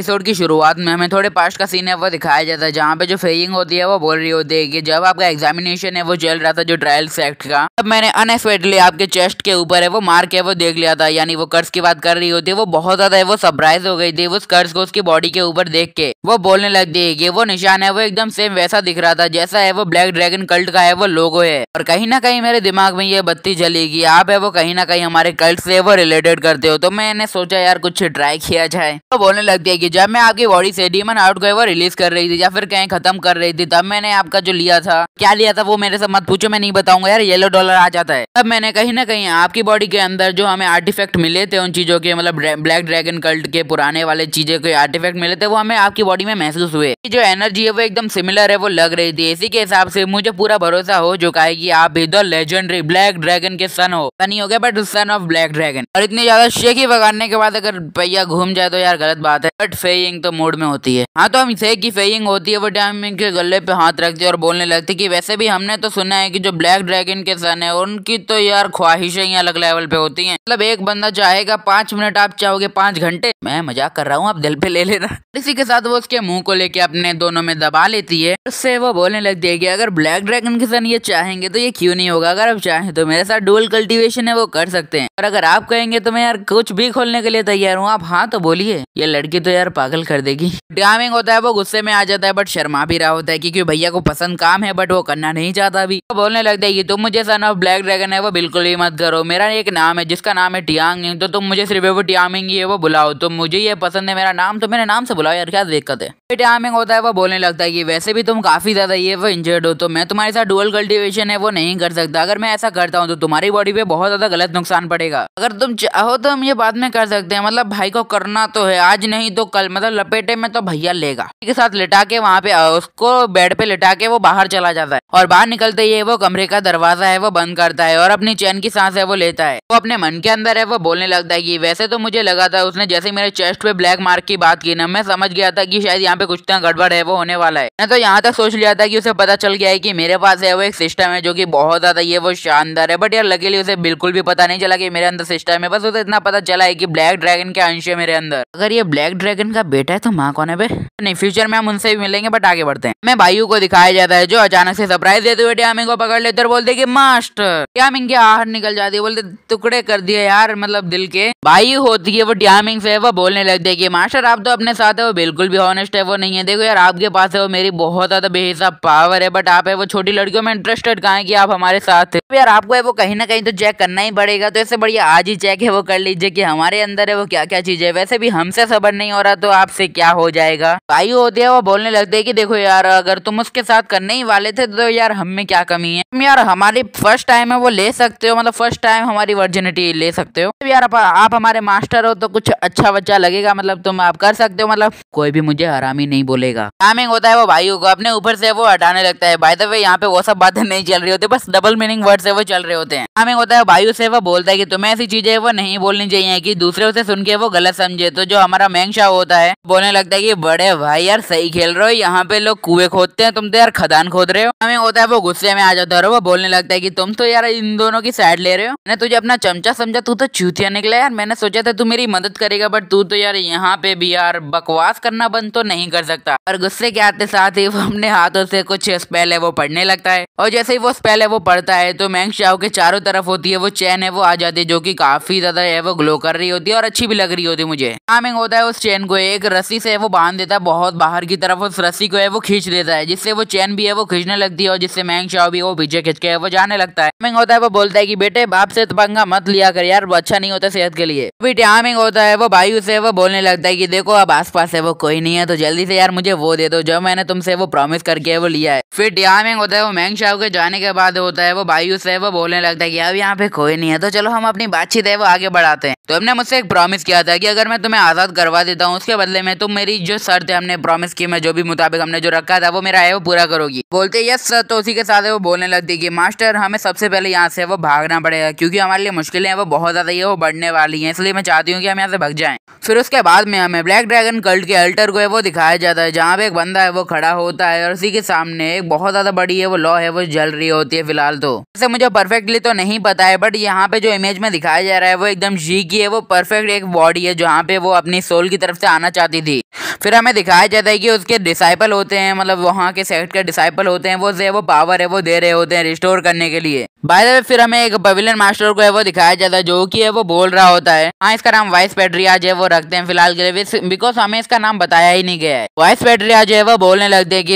episode की शुरुआत में हमें थोड़े पास्ट का सीन है वो दिखाया जाता है जहाँ पे जो फेयिंग होती है वो बोल रही होती है कि जब आपका एग्जामिनेशन है वो चल रहा था जो ट्रायल सेक्ट का तब मैंने अनएक्सपेक्टेडली आपके चेस्ट के ऊपर है वो मार के वो देख लिया था यानी वो कर्ज की बात कर रही होती है वो बहुत ज्यादा है वो सरप्राइज हो गई थी उस कर्ज को उसकी बॉडी के ऊपर देख के वो बोलने लगती है की वो निशान है वो एकदम सेम वैसा दिख रहा था जैसा है वो ब्लैक ड्रैगन कल्ट का है वो लोगो है और कहीं ना कहीं मेरे दिमाग में ये बत्ती की आप है वो कहीं ना कहीं हमारे कल्ट से वो रिलेटेड करते हो तो मैंने सोचा यार कुछ ट्राई किया जाए वो बोलने लगती है कि जब मैं आपकी बॉडी से डीमन आउट गए रिलीज कर रही थी या फिर कहीं खत्म कर रही थी तब मैंने आपका जो लिया था क्या लिया था वो मेरे से मत पूछो मैं नहीं बताऊंगा यार येलो डॉलर आ जाता है तब मैंने कहीं ना कहीं आपकी बॉडी के अंदर जो हमें आर्टिफेक्ट मिले थे उन चीजों के मतलब ब्लैक ड्रैगन कल्ट के पुराने वाले चीजें के आर्टिफेक्ट मिले थे वो हमें आपकी बॉडी में महसूस हुए जो एनर्जी है वो एकदम सिमिलर है वो लग रही थी इसी के हिसाब से मुझे पूरा भरोसा हो चुका है की आप भी लेजेंडरी ब्लैक ड्रैगन के सन हो सन हो गया but son of black dragon और इतनी ज्यादा शेखी पकाने के बाद अगर पहिया घूम जाए तो यार गलत बात है बट फेइंग तो मूड में होती है हाँ तो हम शेख की फेइंग होती है वो डायमंड के गले पे हाथ रखती है और बोलने लगती है कि वैसे भी हमने तो सुना है कि जो ब्लैक ड्रैगन के सन है उनकी तो यार ख्वाहिशें ही अलग लेवल पे होती हैं मतलब एक बंदा चाहेगा पांच मिनट आप चाहोगे पांच घंटे मैं मजाक कर रहा हूँ आप दिल पे ले लेना इसी के साथ वो उसके मुंह को लेके अपने दोनों में दबा लेती है उससे वो बोलने लगती है की अगर ब्लैक ड्रैगन के सन ये चाहेंगे तो ये क्यूँ नहीं होगा अगर आप चाहें तो मेरे साथ डुअल कल्टिवेशन है वो कर सकते हैं और अगर आप कहेंगे तो मैं यार कुछ भी खोलने के लिए तैयार हूँ आप हाँ तो बोलिए ये लड़की तो यार यार पागल कर देगी डामिंग होता है वो गुस्से में आ जाता है बट शर्मा भी रहा होता है क्योंकि भैया को पसंद काम है बट वो करना नहीं चाहता अभी तो बोलने लगता है कि तुम मुझे सन ऑफ ब्लैक ड्रैगन है वो बिल्कुल ही मत करो मेरा एक नाम है जिसका नाम है टियांग तो तुम मुझे सिर्फ वो टियामिंग ही है वो बुलाओ तुम मुझे ये पसंद है मेरा नाम तो मेरे नाम से बुलाओ यार क्या दिक्कत है टियामिंग होता है वो बोलने लगता है कि वैसे भी तुम काफी ज्यादा ये वो इंजर्ड हो तो मैं तुम्हारे साथ डुअल कल्टिवेशन है वो नहीं कर सकता अगर मैं ऐसा करता हूँ तो तुम्हारी बॉडी पे बहुत ज्यादा गलत नुकसान पड़ेगा अगर तुम चाहो तो हम ये बाद में कर सकते हैं मतलब भाई को करना तो है आज नहीं तो कल मतलब लपेटे में तो भैया लेगा के साथ लिटा के वहाँ पे उसको बेड पे लिटा के वो बाहर चला जाता है और बाहर निकलते ही वो कमरे का दरवाजा है वो बंद करता है और अपनी चैन की सांस है वो लेता है वो अपने मन के अंदर है वो बोलने लगता है की वैसे तो मुझे लगा था उसने जैसे मेरे चेस्ट पे ब्लैक मार्क की बात की ना मैं समझ गया था की शायद यहाँ पे कुछ तरह गड़बड़ है वो होने वाला है मैं तो यहाँ तक सोच लिया था की उसे पता चल गया है की मेरे पास है वो एक सिस्टम है जो की बहुत ज्यादा ये वो शानदार है बट यार लकीली उसे बिल्कुल भी पता नहीं चला की मेरे अंदर सिस्टम है बस उसे इतना पता चला है की ब्लैक ड्रैगन के अंश है मेरे अंदर अगर ये ब्लैक ड्रैगन ड्रैगन का बेटा है तो माँ कौन है बे नहीं फ्यूचर में हम उनसे भी मिलेंगे बट आगे बढ़ते हैं मैं भाइयों को दिखाया जाता है जो अचानक से सरप्राइज देते हुए डैमिंग को पकड़ लेते बोलते की मास्टर डैमिंग की आहर निकल जाती है बोलते टुकड़े कर दिए यार मतलब दिल के भाई होती है वो डैमिंग से वो बोलने लगती है की मास्टर आप तो अपने साथ है वो बिल्कुल भी ऑनेस्ट है वो नहीं है देखो यार आपके पास है वो मेरी बहुत ज्यादा बेहिसाब पावर है बट आप है वो छोटी लड़कियों में इंटरेस्टेड कहा है कि आप हमारे साथ है यार आपको है वो कहीं ना कहीं तो चेक करना ही पड़ेगा तो इससे बढ़िया आज ही चेक है वो कर लीजिए कि हमारे अंदर है वो क्या क्या चीज है वैसे भी हमसे सबर नहीं हो रहा करा तो आपसे क्या हो जाएगा भाई होते हैं वो बोलने लगते है की देखो यार अगर तुम उसके साथ करने ही वाले थे तो यार हम में क्या कमी है तुम यार हमारी फर्स्ट टाइम है वो ले सकते हो मतलब फर्स्ट टाइम हमारी वर्जिनिटी ले सकते हो यार आप, आप हमारे मास्टर हो तो कुछ अच्छा बच्चा लगेगा मतलब तुम आप कर सकते हो मतलब कोई भी मुझे हरामी नहीं बोलेगा टाइमिंग होता है वो भाइयों को अपने ऊपर से वो हटाने लगता है भाई तो यहाँ पे वो सब बातें नहीं चल रही होती बस डबल मीनिंग वर्ड से वो चल रहे होते हैं टाइमिंग होता है भाई से वो बोलता है की तुम्हें ऐसी चीजें वो नहीं बोलनी चाहिए की दूसरे से सुन के वो गलत समझे तो जो हमारा मैंगशा हो होता है बोलने लगता है कि बड़े भाई यार सही खेल रहे हो यहाँ पे लोग कुएं खोदते हैं तुम तो यार खदान खोद रहे हो हमें होता है वो गुस्से में आ जाता है वो बोलने लगता है कि तुम तो यार इन दोनों की साइड ले रहे हो मैंने तुझे अपना चमचा समझा तू तो चूतिया निकला यार मैंने सोचा था तू मेरी मदद करेगा बट तू तो यार यहाँ पे भी यार बकवास करना बंद तो नहीं कर सकता और गुस्से के आते साथ ही वो अपने हाथों से कुछ स्पेल है वो पढ़ने लगता है और जैसे ही वो स्पेल है वो पढ़ता है तो मैंग चाव के चारों तरफ होती है वो चैन है वो आ जाती है जो की काफी ज्यादा है वो ग्लो कर रही होती है और अच्छी भी लग रही होती है मुझे कामिंग होता है उस चैन को एक रस्सी से वो बांध देता है बहुत बाहर की तरफ उस रस्सी को है वो खींच देता है जिससे वो चैन भी है वो खींचने लगती है और जिससे मैंग शाओ भी वो पीछे खींच के वो जाने लगता है टैमिंग होता है वो बोलता है की बेटे बाप से पंगा मत लिया कर यार वो अच्छा नहीं होता सेहत के लिए अभी टैमिंग होता है वो भाई उसे वो बोलने लगता है की देखो अब आस है वो कोई नहीं है तो जल्दी से यार मुझे वो दे दो जो मैंने तुमसे वो प्रोमिस करके वो लिया है फिर टैमिंग होता है वो मैंग शाओ के जाने के बाद होता है वो भाई उसे वो बोलने लगता है की अब यहाँ पे कोई नहीं है तो चलो हम अपनी बातचीत है वो आगे बढ़ाते हैं तो हमने मुझसे एक प्रॉमिस किया था कि अगर मैं तुम्हें आजाद करवा देता हूँ उसके बदले में तुम मेरी जो शर्त है हमने प्रॉमिस की मैं जो भी मुताबिक हमने जो रखा था वो मेरा है वो पूरा करोगी बोलते यस सर तो उसी के साथ वो बोलने लगती कि मास्टर हमें सबसे पहले यहाँ से वो भागना पड़ेगा क्योंकि हमारे लिए मुश्किलें हैं वो बहुत ज़्यादा ही वो बढ़ने वाली है इसलिए मैं चाहती हूँ कि हम यहाँ से भग जाए फिर उसके बाद में हमें ब्लैक ड्रैगन कल्ट के अल्टर को है वो दिखाया जाता है जहाँ पे एक बंदा है वो खड़ा होता है और उसी के सामने एक बहुत ज़्यादा बड़ी है वो लॉ है वो जल रही होती है फिलहाल तो ऐसे मुझे परफेक्टली तो नहीं पता है बट यहाँ पे जो इमेज में दिखाया जा रहा है वो एकदम जी की है वो परफेक्ट एक बॉडी है जहाँ पे वो अपनी सोल की तरफ से आना चाहती थी फिर हमें दिखाया जाता है कि उसके डिसाइपल होते हैं मतलब वहाँ के सेक्ट के डिसाइपल होते हैं वो से वो पावर है वो दे रहे होते हैं रिस्टोर करने के लिए बाय द वे फिर हमें एक पवेलियन मास्टर को है वो दिखाया जाता है जो कि है वो बोल रहा होता है हाँ इसका नाम वाइस पेड्रियाज है वो रखते हैं फिलहाल के लिए बिकॉज हमें इसका नाम बताया ही नहीं गया है वाइस पेड्रियाज है वो बोलने लगते हैं कि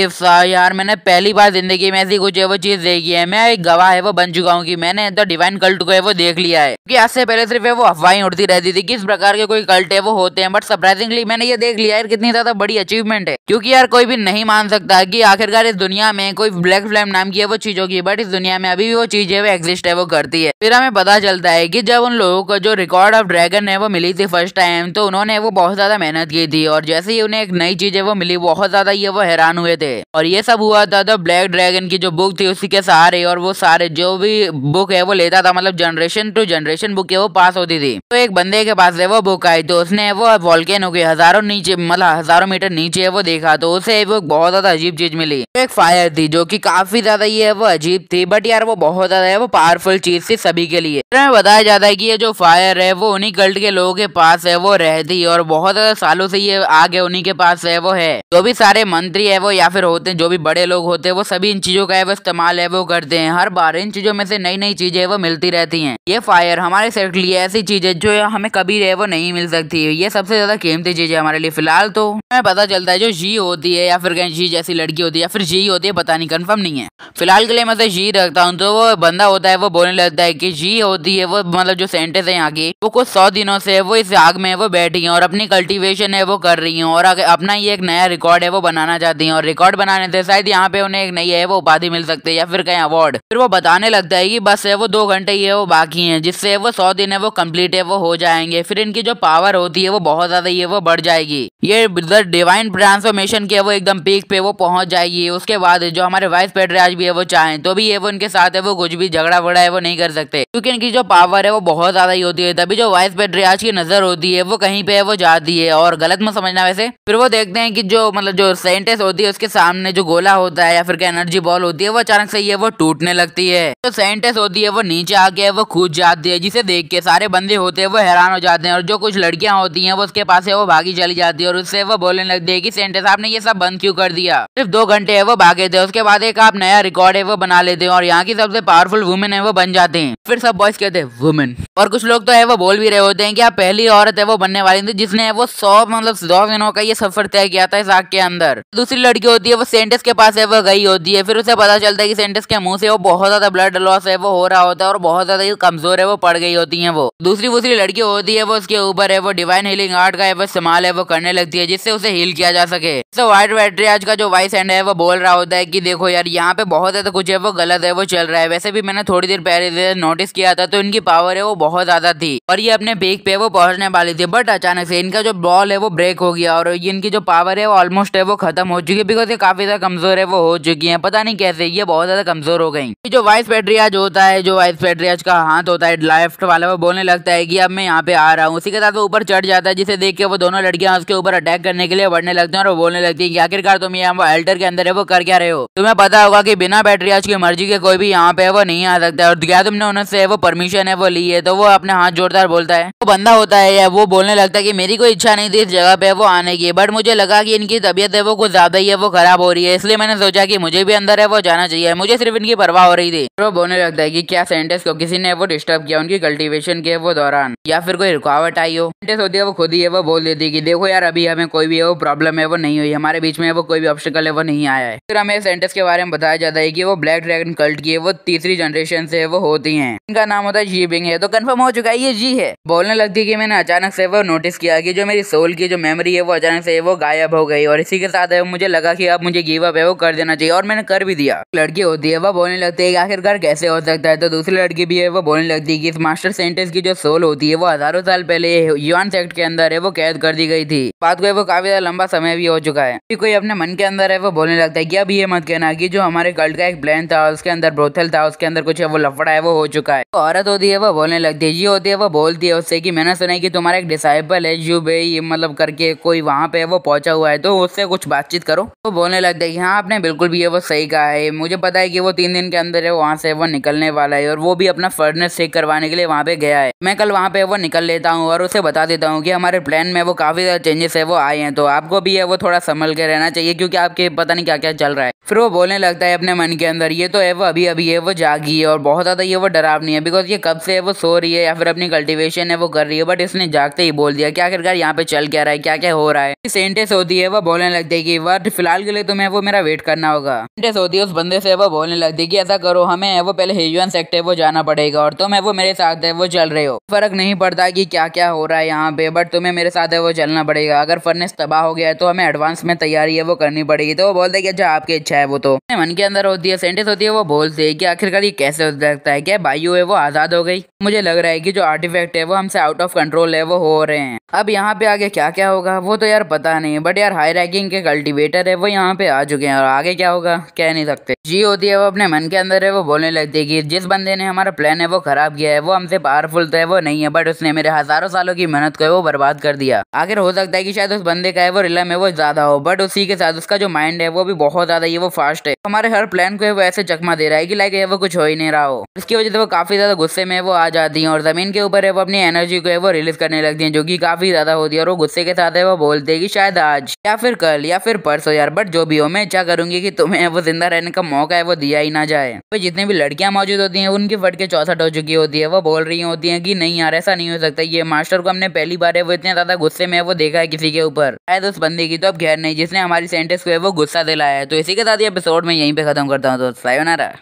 यार मैंने पहली बार जिंदगी में ऐसी कुछ है वो चीज देखी है मैं एक गवाह है वो बन चुका हूँ की मैंने तो डिवाइन कल्ट को है वो देख लिया है क्योंकि आज से पहले सिर्फ वो अफवाहें उड़ती रहती थी किस प्रकार के कोई कल्ट है वो होते हैं बट सरप्राइजिंगली मैंने ये देख लिया यार कितनी ज्यादा बड़ी अचीवमेंट है क्यूँकी यार कोई भी नहीं मान सकता की आखिरकार इस दुनिया में कोई ब्लैक फ्लैम नाम की है वो चीज होगी बट इस दुनिया में अभी भी वो चीज किए वो एग्जिस्ट है वो करती है फिर हमें पता चलता है कि जब उन लोगों को जो रिकॉर्ड ऑफ ड्रैगन है वो मिली थी फर्स्ट टाइम तो उन्होंने वो बहुत ज्यादा मेहनत की थी और जैसे ही उन्हें एक नई चीज है वो मिली बहुत ज्यादा ये वो हैरान हुए थे और ये सब हुआ था तो ब्लैक ड्रैगन की जो बुक थी उसी के सहारे और वो सारे जो भी बुक है वो लेता था मतलब जनरेशन टू जनरेशन बुक है वो पास होती थी तो एक बंदे के पास है वो बुक आई तो उसने वो वॉल्केनो के हजारों नीचे मतलब हजारों मीटर नीचे है वो देखा तो उसे वो बहुत ज्यादा अजीब चीज मिली एक फायर थी जो की काफी ज्यादा ये वो अजीब थी बट यार वो बहुत ज्यादा है वो पावरफुल चीज थी सभी के लिए तो बताया जाता है कि ये जो फायर है वो उन्हीं गर्ल्ड के लोगों के पास है वो रहती और बहुत सालों से ये आगे उन्हीं के पास है वो है जो भी सारे मंत्री है वो या फिर होते हैं जो भी बड़े लोग होते हैं वो सभी इन चीजों का इस्तेमाल है वो करते हैं हर बार इन चीजों में से नई नई चीजें वो मिलती रहती है ये फायर हमारे सेट के लिए ऐसी चीज है जो हमें कभी है वो नहीं मिल सकती ये सबसे ज्यादा कीमती चीज है हमारे लिए फिलहाल तो हमें पता चलता है जो जी होती है या फिर कहीं जी जैसी लड़की होती है या फिर जी होती है पता नहीं कन्फर्म नहीं है फिलहाल के लिए मैं जी तो रखता हूँ तो वो बंदा होता है वो बोलने लगता है कि जी होती है वो मतलब जो सेंटेस है यहाँ की वो कुछ सौ दिनों से वो इस आग में वो बैठी है और अपनी कल्टीवेशन है वो कर रही है और अपना ये एक नया रिकॉर्ड है वो बनाना चाहती है और रिकॉर्ड बनाने से शायद यहाँ पे उन्हें एक नई है वो उपाधि मिल सकती है या फिर कहीं अवार्ड फिर वो बताने लगता है की बस है वो दो घंटे ही है वो बाकी है जिससे वो सौ दिन है वो कम्प्लीट है वो हो जाएंगे फिर इनकी जो पावर होती है वो बहुत ज्यादा ये वो बढ़ जाएगी ये डिवाइन ट्रांसफॉर्मेशन की वो एकदम पीक पे वो पहुंच जाएगी उसके बाद जो हमारे वाइस पेडराज भी है वो चाहे तो भी ये वो इनके साथ है वो कुछ भी भी झगड़ा बड़ा है वो नहीं कर सकते क्योंकि इनकी जो पावर है वो बहुत ज्यादा ही होती है तभी जो वाइस पे की नजर होती है वो कहीं पे है वो जाती है और गलत मत समझना वैसे फिर वो देखते हैं कि जो मतलब जो साइंटिस्ट होती है उसके सामने जो गोला होता है या फिर एनर्जी बॉल होती है वो अचानक से है वो टूटने लगती है जो साइंटिस्ट होती है वो नीचे आके वो कूद जाती है जिसे देख के सारे बंदे होते हैं वो हैरान हो जाते हैं और जो कुछ लड़कियां होती है वो उसके पास है वो भागी चली जाती है और उससे वो बोलने लगती है की साइंटिस्ट आपने ये सब बंद क्यों कर दिया सिर्फ दो घंटे है वो भागे थे उसके बाद एक आप नया रिकॉर्ड है वो बना लेते हैं और यहाँ की सबसे पावरफुल पावरफुल वुमेन है वो बन जाते हैं फिर सब बॉयज कहते हैं वुमेन और कुछ लोग तो है वो बोल भी रहे होते हैं कि आप पहली औरत है वो बनने वाली थी जिसने वो सौ मतलब सौ दिनों का ये सफर तय किया था इस आग के अंदर दूसरी लड़की होती है वो सेंटेस के पास है वो गई होती है फिर उसे पता चलता है की सेंटेस के मुंह से वो बहुत ज्यादा ब्लड लॉस है वो हो रहा होता है और बहुत ज्यादा कमजोर है वो पड़ गई होती है वो दूसरी दूसरी लड़की होती है वो उसके ऊपर है वो डिवाइन हीलिंग आर्ट का है वो इस्तेमाल है वो करने लगती है जिससे उसे हील किया जा सके तो व्हाइट बैटरी आज का जो वाइस एंड है वो बोल रहा होता है की देखो यार यहाँ पे बहुत ज्यादा कुछ है वो गलत है वो चल रहा है वैसे भी मैंने थोड़ी देर पहले नोटिस किया था तो इनकी पावर है वो बहुत ज्यादा थी और ये अपने पीक पे वो पहुंचने वाली थी बट अचानक से इनका जो बॉल है वो ब्रेक हो गया और इनकी जो पावर है वो ऑलमोस्ट है वो खत्म हो चुकी है बिकॉज ये काफी ज्यादा कमजोर है वो हो चुकी है पता नहीं कैसे ये बहुत ज्यादा कमजोर हो गई जो वाइस पेट्रियाज होता है जो वाइस पेट्रियाज का हाथ होता है लेफ्ट वाला वो बोलने लगता है की अब मैं यहाँ पे आ रहा हूँ उसी के साथ वो ऊपर चढ़ जाता है जिसे देख के वो दोनों लड़कियां उसके ऊपर अटैक करने के लिए बढ़ने लगते हैं और बोलने लगती है की आखिरकार तुम यहाँ एल्टर के अंदर है वो कर क्या रहे हो तुम्हें पता होगा की बिना बैटरी आज की मर्जी के कोई भी यहाँ पे वो नहीं आ सकता और क्या तुमने उनसे वो परमिशन है वो ली है तो वो अपने हाथ जोरदार बोलता है वो बंदा होता है या वो बोलने लगता है कि मेरी कोई इच्छा नहीं थी इस जगह पे वो आने की बट मुझे लगा कि इनकी तबीयत है वो कुछ ज्यादा ही है वो खराब हो रही है इसलिए मैंने सोचा की मुझे भी अंदर है वो जाना चाहिए मुझे सिर्फ इनकी परवाह हो रही थी वो बोलने लगता है की क्या सेंटेस को किसी ने वो डिस्टर्ब किया उनकी कल्टिवेशन के वो दौरान या फिर कोई रुकावट आई हो सेंटेंस होती है वो खुद ही है वो बोल देती है देखो यार अभी हमें कोई भी वो प्रॉब्लम है वो नहीं हुई हमारे बीच में वो कोई भी ऑब्स्टिकल है वो नहीं आया है फिर हमें सेंटेस के बारे में बताया जाता है कि वो ब्लैक ड्रैगन कल्ट की है वो तीसरी की जनरेशन से वो होती हैं इनका नाम होता है जी बिंग है तो कंफर्म हो चुका है ये जी है बोलने लगती कि मैंने अचानक से वो नोटिस किया कि जो मेरी सोल की जो मेमोरी है वो अचानक से वो गायब हो गई और इसी के साथ है मुझे लगा की अब मुझे गिव अप है वो कर देना चाहिए और मैंने कर भी दिया लड़की होती है वो बोलने लगती है आखिरकार कैसे हो सकता है तो दूसरी लड़की भी है वो बोलने लगती है कि इस मास्टर साइंटिस्ट की जो सोल होती है वो हजारों साल पहले युआन सेक्ट के अंदर है वो कैद कर दी गई थी बात को वो काफी ज्यादा लंबा समय भी हो चुका है कोई अपने मन के अंदर है वो बोलने लगता है कि अब ये मत कहना कि जो हमारे कल्ट का एक प्लान था उसके अंदर ब्रोथल था उसके उसके अंदर कुछ है वो लफड़ा है वो हो चुका है तो औरत होती है वो बोलने लगती है ये होती है वो बोलती है उससे कि मैंने सुना है कि तुम्हारा एक डिसाइबल है यू भाई मतलब करके कोई वहाँ पे वो पहुंचा हुआ है तो उससे कुछ बातचीत करो वो बोलने लगता है हाँ आपने बिल्कुल भी ये वो सही कहा है मुझे पता है की वो तीन दिन के अंदर है वहाँ से वो निकलने वाला है और वो भी अपना फर्नेस चेक करवाने के लिए वहाँ पे गया है मैं कल वहाँ पे वो निकल लेता हूँ और उसे बता देता हूँ कि हमारे प्लान में वो काफ़ी ज़्यादा चेंजेस है वो आए हैं तो आपको भी है वो थोड़ा संभल के रहना चाहिए क्योंकि आपके पता नहीं क्या क्या चल रहा है फिर वो बोलने लगता है अपने मन के अंदर ये तो है वो अभी अभी है वो जा जागी है और बहुत ज़्यादा ये वो डरावनी है बिकॉज ये कब से है वो सो रही है या फिर अपनी कल्टिवेशन है वो कर रही है बट इसने जागते ही बोल दिया कि आखिरकार यहाँ पे चल क्या रहा है क्या क्या हो रहा है सेंटेस होती है वो बोलने लग जाएगी बट फिलहाल के लिए तुम्हें तो वो मेरा वेट करना होगा सेंटेस होती है उस बंदे से वो बोलने लग जाएगी ऐसा करो हमें वो पहले हेजुअन सेक्ट है वो जाना पड़ेगा और तुम्हें वो मेरे साथ है वो चल रहे हो फर्क नहीं पड़ता कि क्या क्या हो रहा है यहाँ पे बट तुम्हें मेरे साथ है वो चलना पड़ेगा अगर फर्नेस तबाह हो गया है तो हमें एडवांस में तैयारी है वो करनी पड़ेगी तो वो बोलते कि अच्छा आपकी इच्छा है वो तो मन के अंदर होती है सेंटेस होती है वो बोलते है कि आखिरकार ये कैसे हो सकता है क्या बायू है वो आज़ाद हो गई मुझे लग रहा है कि जो आर्टिफैक्ट है वो हमसे आउट ऑफ कंट्रोल है वो हो रहे हैं अब यहाँ पे आगे क्या क्या होगा वो तो यार पता नहीं बट यार हाई रैकिंग के कल्टिवेटर है वो यहाँ पे आ चुके हैं और आगे क्या होगा कह नहीं सकते जी होती है वो अपने मन के अंदर है वो बोलने लगती है कि जिस बंदे ने हमारा प्लान है वो खराब किया है वो हमसे पावरफुल तो है वो नहीं है बट उसने मेरे हजारों सालों की मेहनत को है वो बर्बाद कर दिया आखिर हो सकता है कि शायद उस बंदे का है वो रिलम है वो ज्यादा हो बट उसी के साथ उसका जो माइंड है वो भी बहुत ज्यादा ये वो फास्ट है हमारे हर प्लान को है वो ऐसे चकमा दे रहा है की लाइक है वो कुछ हो ही नहीं रहा हो इसकी वजह से वो काफी ज्यादा गुस्से में वो आ जाती है और जमीन के ऊपर है वो अपनी एनर्जी को है वो रिलीज करने लगती है जो की काफी ज्यादा होती है और वो गुस्से के साथ है वो बोलते है की शायद आज या फिर कल या फिर परसों यार बट जो भी हो मैं क्या करूंगी की तुम्हें वो जिंदा रहने का मौका है वो दिया ही ना जाए तो जितने भी लड़कियां मौजूद होती हैं उनकी फट के चौसठ हो चुकी होती है वो बोल रही होती हैं कि नहीं यार ऐसा नहीं हो सकता ये मास्टर को हमने पहली बार है वो इतने ज्यादा गुस्से में है वो देखा है किसी के ऊपर शायद उस बंदी की तो अब खैर नहीं जिसने हमारी सेंटेंस को है वो गुस्सा दिलाया है तो इसी के साथ ही एपिसोड में यहीं पे खत्म करता हूँ तो सायोनारा